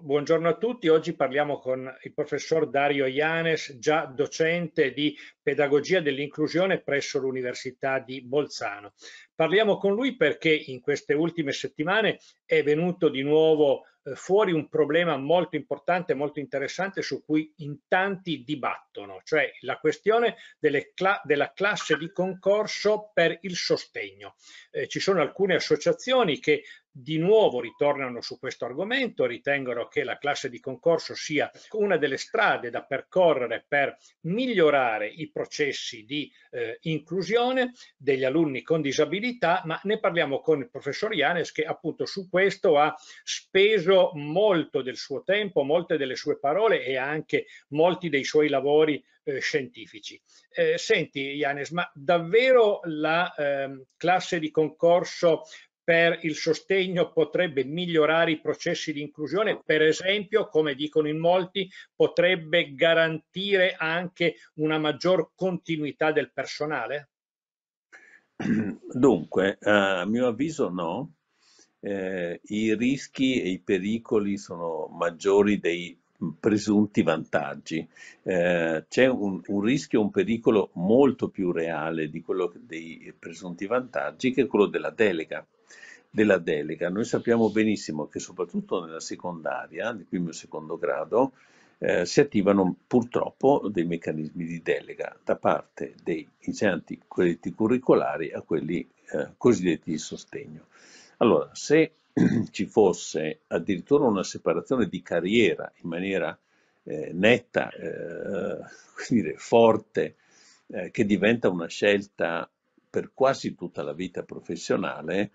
Buongiorno a tutti, oggi parliamo con il professor Dario Ianes, già docente di pedagogia dell'inclusione presso l'Università di Bolzano. Parliamo con lui perché in queste ultime settimane è venuto di nuovo eh, fuori un problema molto importante, molto interessante su cui in tanti dibattono, cioè la questione cla della classe di concorso per il sostegno. Eh, ci sono alcune associazioni che di nuovo ritornano su questo argomento, ritengono che la classe di concorso sia una delle strade da percorrere per migliorare i processi di eh, inclusione degli alunni con disabilità possibilità, ma ne parliamo con il professor Ianes che appunto su questo ha speso molto del suo tempo, molte delle sue parole e anche molti dei suoi lavori eh, scientifici. Eh, senti Ianes, ma davvero la eh, classe di concorso per il sostegno potrebbe migliorare i processi di inclusione, per esempio, come dicono in molti, potrebbe garantire anche una maggior continuità del personale? Dunque, a mio avviso no, eh, i rischi e i pericoli sono maggiori dei presunti vantaggi. Eh, c'è un, un rischio, un pericolo molto più reale di quello dei presunti vantaggi che è quello della delega della delega. Noi sappiamo benissimo che soprattutto nella secondaria, di cui il mio secondo grado, eh, si attivano purtroppo dei meccanismi di delega da parte dei insegnanti cosiddetti curricolari a quelli eh, cosiddetti di sostegno. Allora, se ci fosse addirittura una separazione di carriera in maniera eh, netta, eh, dire, forte, eh, che diventa una scelta per quasi tutta la vita professionale,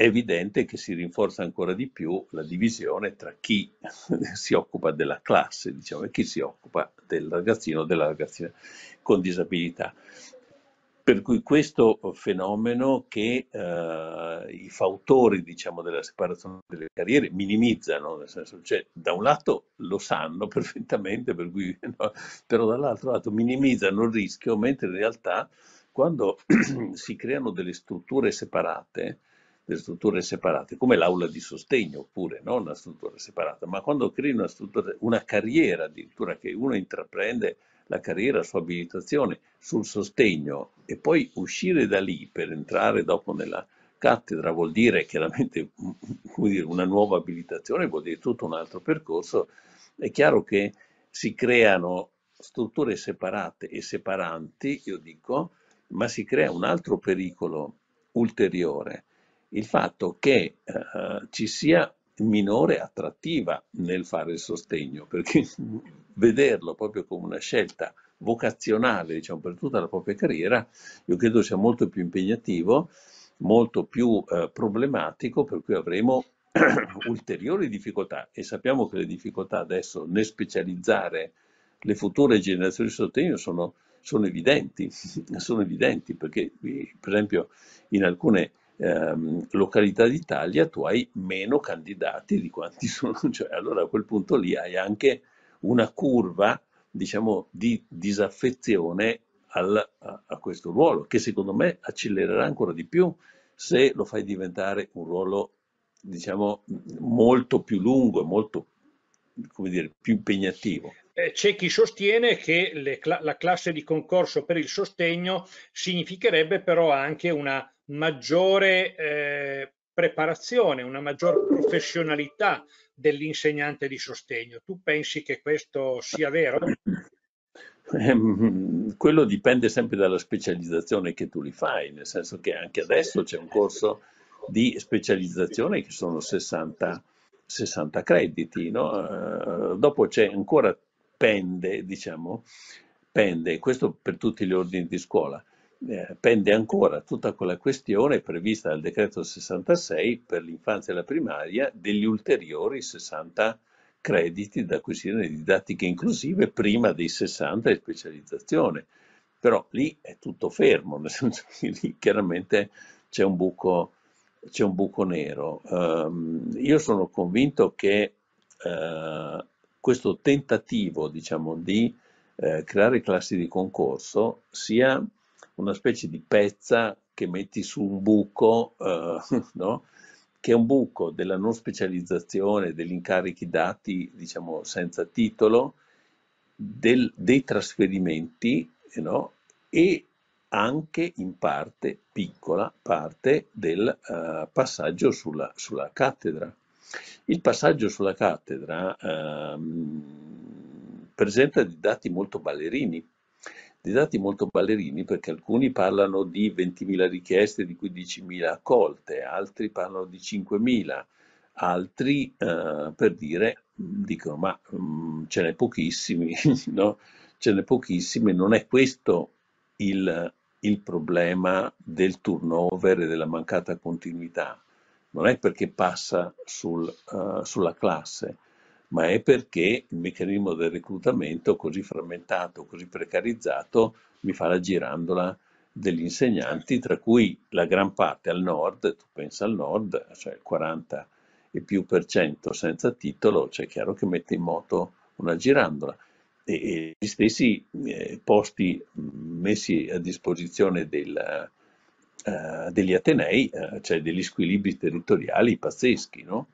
è evidente che si rinforza ancora di più la divisione tra chi si occupa della classe, diciamo, e chi si occupa del ragazzino o della ragazzina con disabilità. Per cui questo fenomeno che eh, i fautori diciamo, della separazione delle carriere minimizzano, nel senso, cioè, da un lato lo sanno perfettamente, per cui, no, però dall'altro lato minimizzano il rischio, mentre in realtà quando si creano delle strutture separate, le strutture separate, come l'aula di sostegno oppure no? una struttura separata, ma quando crei una, struttura, una carriera addirittura che uno intraprende la carriera la sua abilitazione, sul sostegno e poi uscire da lì per entrare dopo nella cattedra vuol dire chiaramente dire, una nuova abilitazione, vuol dire tutto un altro percorso, è chiaro che si creano strutture separate e separanti, io dico, ma si crea un altro pericolo ulteriore, il fatto che eh, ci sia minore attrattiva nel fare il sostegno, perché vederlo proprio come una scelta vocazionale diciamo, per tutta la propria carriera, io credo sia molto più impegnativo, molto più eh, problematico, per cui avremo ulteriori difficoltà e sappiamo che le difficoltà adesso nel specializzare le future generazioni di sostegno sono, sono, evidenti, sono evidenti perché per esempio in alcune ehm, località d'Italia tu hai meno candidati di quanti sono, cioè, allora a quel punto lì hai anche una curva diciamo di disaffezione al, a, a questo ruolo che secondo me accelererà ancora di più se lo fai diventare un ruolo diciamo molto più lungo e molto come dire, più impegnativo. Eh, c'è chi sostiene che le, la classe di concorso per il sostegno significherebbe però anche una maggiore eh, preparazione, una maggior professionalità dell'insegnante di sostegno. Tu pensi che questo sia vero? Ehm, quello dipende sempre dalla specializzazione che tu li fai, nel senso che anche adesso c'è un corso di specializzazione che sono 60, 60 crediti, no? uh, dopo c'è ancora pende, diciamo, pende, questo per tutti gli ordini di scuola, eh, pende ancora tutta quella questione prevista dal decreto 66 per l'infanzia e la primaria degli ulteriori 60 crediti da acquisire di didattiche inclusive prima dei 60 di specializzazione. Però lì è tutto fermo, nel senso che lì chiaramente c'è un buco, c'è un buco nero. Um, io sono convinto che uh, questo tentativo diciamo, di uh, creare classi di concorso sia una specie di pezza che metti su un buco, eh, no? che è un buco della non specializzazione, degli incarichi dati, diciamo, senza titolo, del, dei trasferimenti no? e anche in parte, piccola parte, del uh, passaggio sulla, sulla, cattedra. Il passaggio sulla cattedra uh, presenta dei dati molto ballerini, dei dati molto ballerini perché alcuni parlano di 20.000 richieste, di 15.000 accolte, altri parlano di 5.000, altri eh, per dire dicono ma mh, mm, ce n'è pochissimi, no? ce n'è pochissimi, non è questo il, il problema del turnover e della mancata continuità, non è perché passa sul, uh, sulla classe, ma è perché il meccanismo del reclutamento così frammentato, così precarizzato, mi fa la girandola degli insegnanti, tra cui la gran parte al nord, tu pensa al nord, cioè il 40 e più per cento senza titolo, cioè è chiaro che mette in moto una girandola. E, e gli stessi eh, posti messi a disposizione del, uh, degli Atenei, uh, cioè degli squilibri territoriali pazzeschi, no?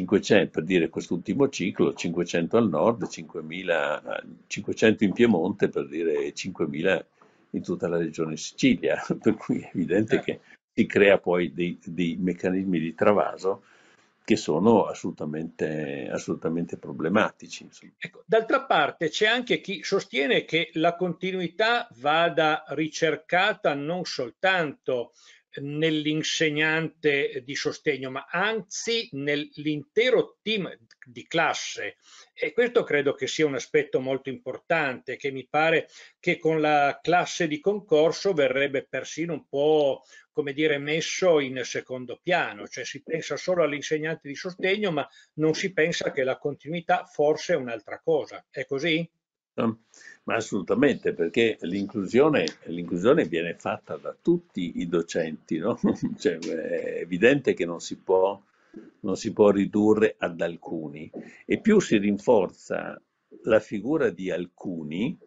500, per dire quest'ultimo ciclo, 500 al nord, 5000, 500 in Piemonte, per dire 5000 in tutta la regione Sicilia, per cui è evidente certo. che si crea poi dei, dei meccanismi di travaso che sono assolutamente, assolutamente problematici. Ecco, d'altra parte c'è anche chi sostiene che la continuità vada ricercata non soltanto nell'insegnante di sostegno, ma anzi nell'intero team di classe. E questo credo che sia un aspetto molto importante, che mi pare che con la classe di concorso verrebbe persino un po', come dire, messo in secondo piano, cioè si pensa solo all'insegnante di sostegno, ma non si pensa che la continuità forse è un'altra cosa. È così? Um. Ma assolutamente, perché l'inclusione, l'inclusione, viene fatta da tutti i docenti, no? cioè, è evidente che non si, può, non si può ridurre ad alcuni e più si rinforza la figura di alcuni,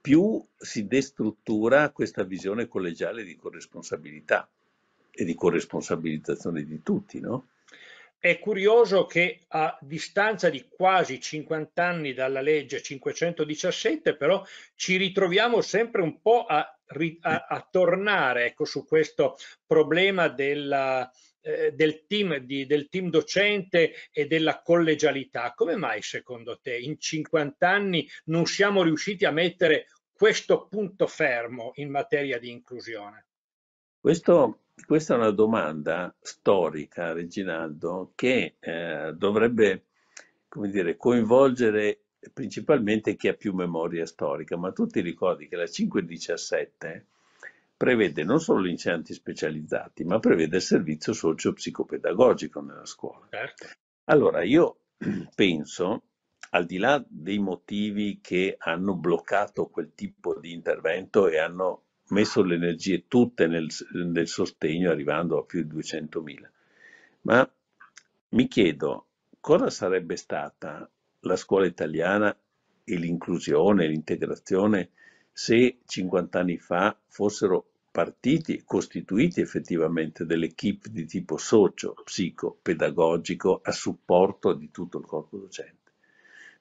più si destruttura questa visione collegiale di corresponsabilità e di corresponsabilizzazione di tutti, no? È curioso che a distanza di quasi 50 anni dalla legge 517 però ci ritroviamo sempre un po' a, a, mm. a tornare ecco, su questo problema della, eh, del, team di, del team docente e della collegialità. Come mai secondo te in 50 anni non siamo riusciti a mettere questo punto fermo in materia di inclusione? Questo questa è una domanda storica, Reginaldo, che eh, dovrebbe dire, coinvolgere principalmente chi ha più memoria storica, ma tu ti ricordi che la 517 prevede non solo gli insegnanti specializzati, ma prevede il servizio socio-psicopedagogico nella scuola. Certo. Allora, io penso, al di là dei motivi che hanno bloccato quel tipo di intervento e hanno messo le energie tutte nel, nel sostegno arrivando a più di 200.000. Ma mi chiedo cosa sarebbe stata la scuola italiana e l'inclusione, l'integrazione, se 50 anni fa fossero partiti, costituiti effettivamente delle equip di tipo socio, psico, pedagogico a supporto di tutto il corpo docente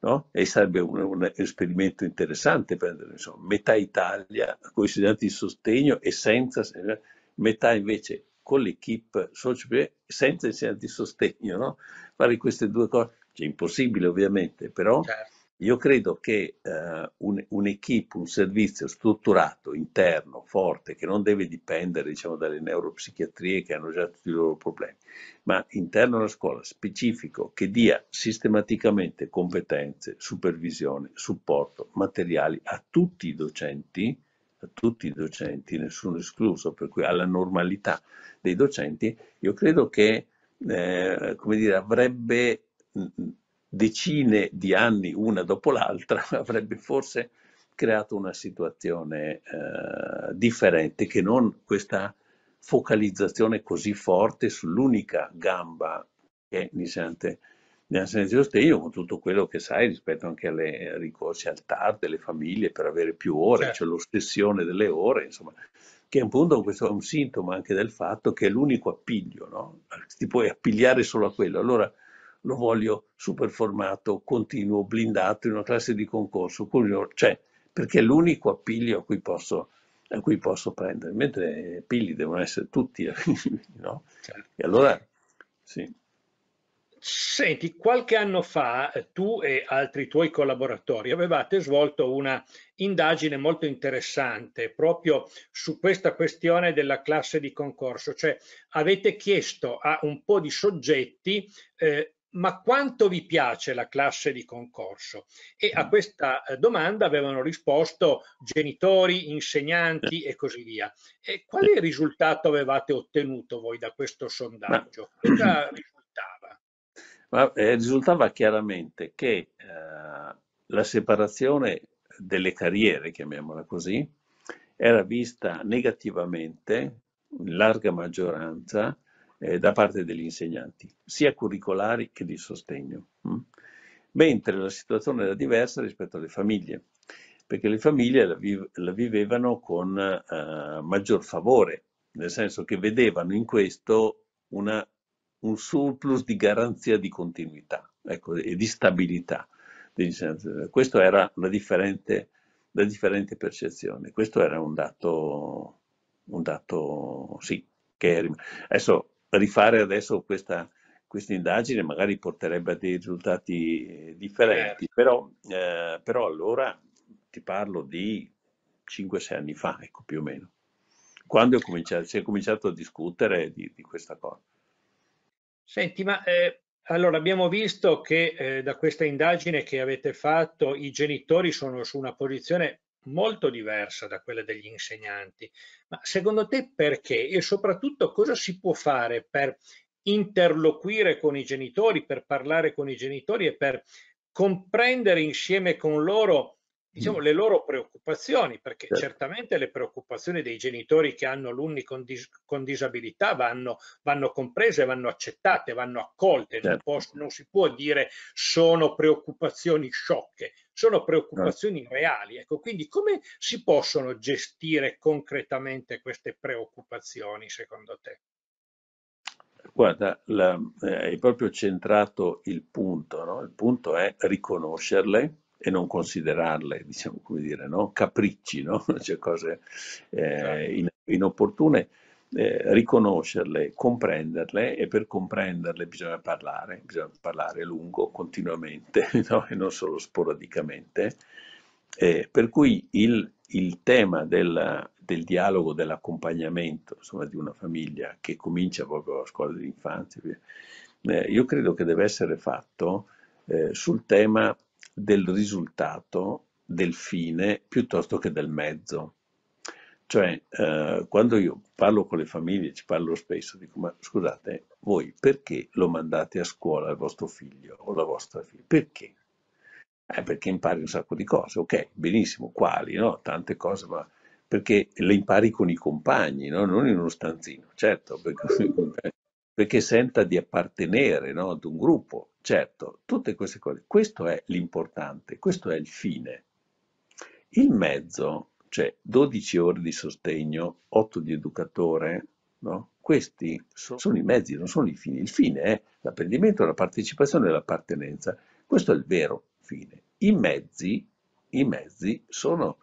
no? E sarebbe un, un esperimento interessante prendere, insomma, metà Italia con i studenti di sostegno e senza, metà invece con l'equipe socio senza insegnanti di sostegno, no? Fare queste due cose, cioè impossibile ovviamente, però certo. Io credo che eh, un'equipe, un, servizio strutturato, interno, forte, che non deve dipendere diciamo, dalle neuropsichiatrie che hanno già tutti i loro problemi, ma interno alla scuola specifico che dia sistematicamente competenze, supervisione, supporto, materiali a tutti i docenti, a tutti i docenti, nessuno escluso, per cui alla normalità dei docenti, io credo che eh, come dire, avrebbe decine di anni una dopo l'altra, avrebbe forse creato una situazione eh, differente che non questa focalizzazione così forte sull'unica gamba che mi è Nisante Nisante io con tutto quello che sai rispetto anche alle ricorsi al TAR delle famiglie per avere più ore, certo. cioè l'ossessione delle ore, insomma, che è un questo è un sintomo anche del fatto che è l'unico appiglio, no? ti puoi appigliare solo a quello. Allora, lo voglio superformato, continuo, blindato in una classe di concorso, curioso, cioè, perché è l'unico appiglio a cui posso, a cui posso prendere, mentre appigli devono essere tutti, no? Certo. E allora, sì. Senti, qualche anno fa eh, tu e altri tuoi collaboratori avevate svolto una indagine molto interessante proprio su questa questione della classe di concorso, cioè avete chiesto a un po' di soggetti eh, ma quanto vi piace la classe di concorso? E a mm. questa eh, domanda avevano risposto genitori, insegnanti e così via. E quale eh. risultato avevate ottenuto voi da questo sondaggio? Cosa risultava? Ma, eh, risultava chiaramente che eh, la separazione delle carriere, chiamiamola così, era vista negativamente, in larga maggioranza, eh, da parte degli insegnanti, sia curricolari che di sostegno. Mh? Mm? Mentre la situazione era diversa rispetto alle famiglie, perché le famiglie la, vive, la vivevano con eh, maggior favore, nel senso che vedevano in questo una, un surplus di garanzia di continuità ecco, e di stabilità. Questa era la differente, la differente, percezione, questo era un dato, un dato sì, che adesso rifare adesso questa, questa indagine magari porterebbe a dei risultati eh, differenti, certo. però, eh, però allora ti parlo di 5-6 anni fa, ecco più o meno, quando si è cominciato a discutere di, di questa cosa. Senti, ma eh, allora abbiamo visto che eh, da questa indagine che avete fatto i genitori sono su una posizione molto diversa da quella degli insegnanti. Ma secondo te perché? E soprattutto cosa si può fare per interloquire con i genitori, per parlare con i genitori e per comprendere insieme con loro diciamo, mm. le loro preoccupazioni, perché certo. certamente le preoccupazioni dei genitori che hanno alunni con, dis con disabilità vanno, vanno, comprese, vanno accettate, vanno accolte, certo. non, non, si può dire sono preoccupazioni sciocche, sono preoccupazioni certo. reali. Ecco, quindi come si possono gestire concretamente queste preoccupazioni secondo te? Guarda, la, eh, hai proprio centrato il punto, no? il punto è riconoscerle, e non considerarle, diciamo come dire, no? capricci, no? cioè cose eh, certo. inopportune, eh, riconoscerle, comprenderle e per comprenderle bisogna parlare, bisogna parlare a lungo, continuamente no? e non solo sporadicamente. Eh, per cui il, il tema della, del dialogo, dell'accompagnamento insomma, di una famiglia che comincia proprio alla scuola dell'infanzia, eh, io credo che deve essere fatto eh, sul tema del risultato, del fine, piuttosto che del mezzo. Cioè, eh, quando io parlo con le famiglie, ci parlo spesso, dico, ma scusate, voi perché lo mandate a scuola il vostro figlio o la vostra figlia? Perché? Eh, perché impari un sacco di cose, ok, benissimo, quali, no? Tante cose, ma perché le impari con i compagni, no? non in uno stanzino, certo, perché perché senta di appartenere no, ad un gruppo. Certo, tutte queste cose. Questo è l'importante, questo è il fine. Il mezzo, cioè 12 ore di sostegno, 8 di educatore, no? questi sono, i mezzi, non sono i fini. Il fine è l'apprendimento, la partecipazione e l'appartenenza. Questo è il vero fine. I mezzi, i mezzi sono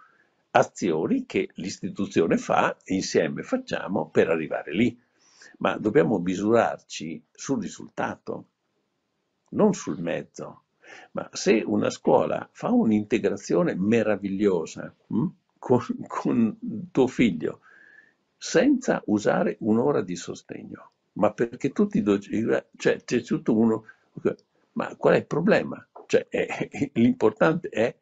azioni che l'istituzione fa, insieme facciamo per arrivare lì ma dobbiamo misurarci sul risultato, non sul mezzo. Ma se una scuola fa un'integrazione meravigliosa mh, hm, con, con tuo figlio, senza usare un'ora di sostegno, ma perché tutti i docenti, cioè c'è tutto uno, ma qual è il problema? Cioè, l'importante è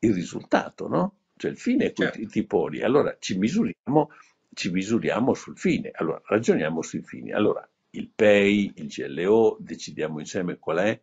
il risultato, no? Cioè il fine è certo. ti poni. Allora ci misuriamo ci misuriamo sul fine, allora ragioniamo sui fini. Allora, il PEI, il GLO, decidiamo insieme qual è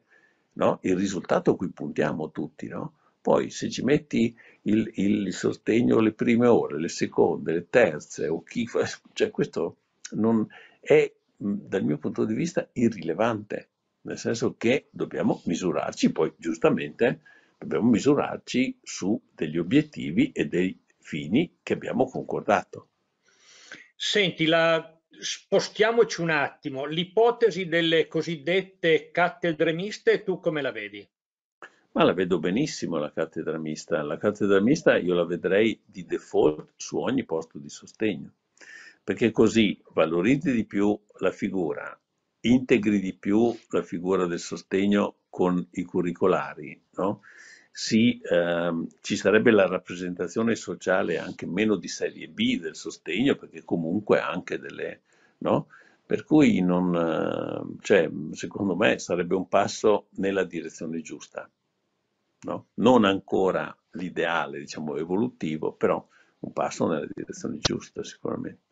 no? il risultato a cui puntiamo tutti. No? Poi se ci metti il, il, sostegno le prime ore, le seconde, le terze, o chi fa, cioè questo non è dal mio punto di vista irrilevante, nel senso che dobbiamo misurarci, poi giustamente dobbiamo misurarci su degli obiettivi e dei fini che abbiamo concordato. Senti, la, spostiamoci un attimo. L'ipotesi delle cosiddette cattedre miste, tu come la vedi? Ma la vedo benissimo la cattedra mista. La cattedra mista io la vedrei di default su ogni posto di sostegno, perché così valorizzi di più la figura, integri di più la figura del sostegno con i curricolari, no? si, ehm, ci sarebbe la rappresentazione sociale anche meno di serie B del sostegno, perché comunque anche delle... No? Per cui non, eh, cioè, secondo me sarebbe un passo nella direzione giusta. No? Non ancora l'ideale diciamo, evolutivo, però un passo nella direzione giusta sicuramente.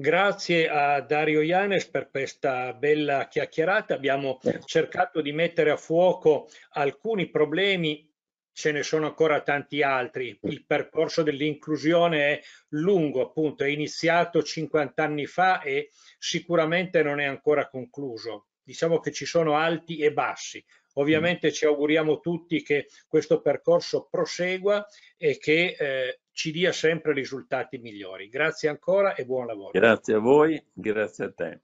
Grazie a Dario Ianes per questa bella chiacchierata. Abbiamo cercato di mettere a fuoco alcuni problemi, ce ne sono ancora tanti altri. Il percorso dell'inclusione è lungo, appunto, è iniziato 50 anni fa e sicuramente non è ancora concluso. Diciamo che ci sono alti e bassi. Ovviamente mm. ci auguriamo tutti che questo percorso prosegua e che eh, ci dia sempre risultati migliori. Grazie ancora e buon lavoro. Grazie a voi, grazie a te.